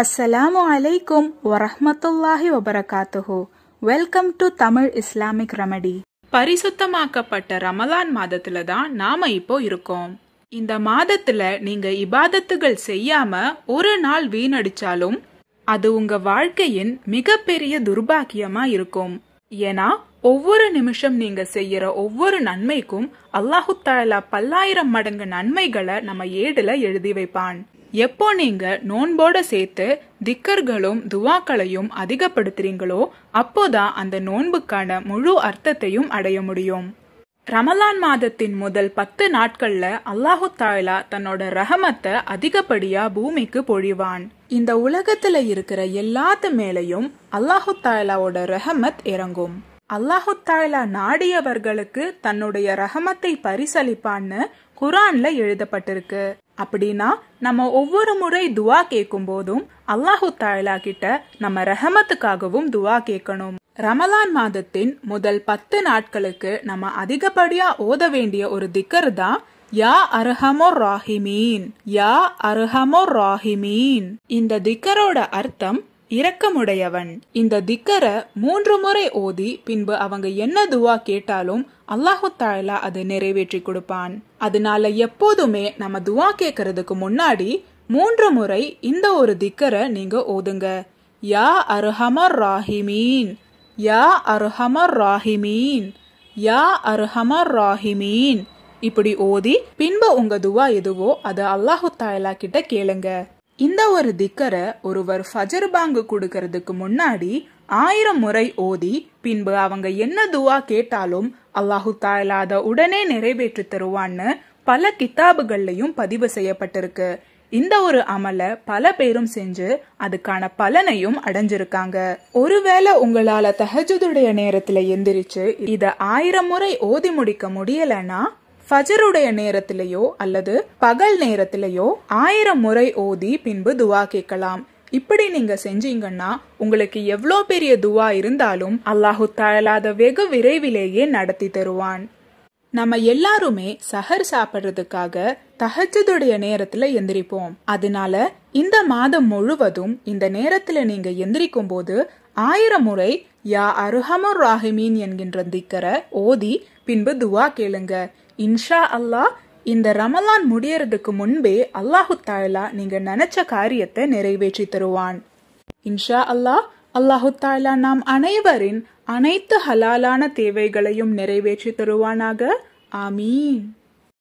அஸ்ஸலாமு அலைக்கும் வரஹ்மத்துல்லாஹி வபரகாத்துஹு welcome to Tamil Islamic remedy பரிசுத்தமாக்கப்பட்ட ரமலான் மாதத்துல தான் நாம இப்போ இருக்கோம் இந்த மாதத்துல நீங்க இபாதத்துகள் செய்யாம ஒரு நாள் வீணடிச்சாலும் அது உங்க வாழ்க்கையின் மிகப்பெரிய துர்பாகியமா இருக்கும் ஏன்னா ஒவ்வொரு நிமிஷம் நீங்க செய்யற ஒவ்வொரு நன்மைக்கும் அல்லாஹு தாலா பல்லாயிரம் மடங்கு நன்மைகளை நம்ம ஏடுல எழுதி வைப்பான் எப்போ நீங்கள் நோன்போட சேர்த்து திக்கர்களும் துவாக்களையும் அதிகப்படுத்துறீங்களோ அப்போதான் அந்த நோன்புக்கான முழு அர்த்தத்தையும் அடைய முடியும் ரமலான் மாதத்தின் முதல் பத்து நாட்கள்ல அல்லாஹு தாய்லா தன்னோட ரஹமத்தை அதிகப்படியா பூமிக்கு பொழிவான் இந்த உலகத்துல இருக்கிற எல்லாத்து மேலையும் அல்லாஹு தாய்லாவோட ரஹமத் இறங்கும் அல்லாஹு தாயலா நாடியவர்களுக்கு தன்னுடைய ரகமத்தை பரிசளிப்பான்னு குரான்ல எழுதப்பட்டிருக்கு அப்படின்னா நம்ம ஒவ்வொரு முறை துவா கேட்கும் போதும் அல்லாஹு தாயலா கிட்ட நம்ம ரஹமத்துக்காகவும் துவா கேட்கணும் ரமலான் மாதத்தின் முதல் பத்து நாட்களுக்கு நம்ம அதிகப்படியா ஓத வேண்டிய ஒரு திக்கர் தான் யா அருஹமோ ராஹிமீன் யா அருஹமோ ராஹிமீன் இந்த திக்கரோட அர்த்தம் இரக்கமுடையவன் இந்த திக்கரை மூன்று முறை ஓதி பின்பு அவங்க என்ன துவா கேட்டாலும் அல்லாஹு தாயலா அதை நிறைவேற்றி கொடுப்பான் அதனால எப்போதுமே நம்ம துவா கேட்கறதுக்கு முன்னாடி மூன்று முறை இந்த ஒரு திக்கரை நீங்க ஓதுங்க யா அருஹமர் ராஹிமீன் யா அருஹமர் ராஹிமீன் யா அருஹமர் ராஹிமீன் இப்படி ஓதி பின்பு உங்க துவா எதுவோ அதை அல்லாஹு தாயலா கிட்ட கேளுங்க இந்த ஒரு திக்கரை ஒருவர் ஃபஜர் பாங்கு கொடுக்கறதுக்கு முன்னாடி ஆயிரம் முறை ஓதி பின்பு அவங்க என்ன துவா கேட்டாலும் அல்லாஹு தாயலாத உடனே நிறைவேற்றி தருவான்னு பல கித்தாபுகள்லையும் பதிவு செய்யப்பட்டிருக்கு இந்த ஒரு அமலை பல பேரும் செஞ்சு அதுக்கான பலனையும் அடைஞ்சிருக்காங்க ஒருவேளை உங்களால தஹஜுடைய நேரத்துல எந்திரிச்சு இத ஆயிரம் முறை ஓதி முடிக்க முடியலன்னா ஃபஜருடைய நேரத்திலேயோ அல்லது பகல் நேரத்திலேயோ ஆயிரம் முறை ஓதி பின்பு துவா கேட்கலாம் இப்படி நீங்க செஞ்சீங்கன்னா உங்களுக்கு எவ்வளோ பெரிய துவா இருந்தாலும் அல்லாஹு தாழலாத வெகு விரைவிலேயே நடத்தி தருவான் நம்ம எல்லாருமே சஹர் சாப்பிட்றதுக்காக தகச்சதுடைய நேரத்துல எந்திரிப்போம் அதனால இந்த மாதம் முழுவதும் இந்த நேரத்துல நீங்க எந்திரிக்கும் போது ஆயிரம் முறை யா அருஹமர் ராஹிமீன் என்கின்ற திக்கர ஓதி பின்பு துவா கேளுங்க இன்ஷா அல்லாஹ் இந்த ரமலான் முடியறதுக்கு முன்பே அல்லாஹு தாயலா நீங்க நினைச்ச காரியத்தை நிறைவேற்றி தருவான் இன்ஷா அல்லாஹ் அல்லாஹு தாயலா நாம் அனைவரின் அனைத்து ஹலாலான தேவைகளையும் நிறைவேற்றி தருவானாக ஆமீன்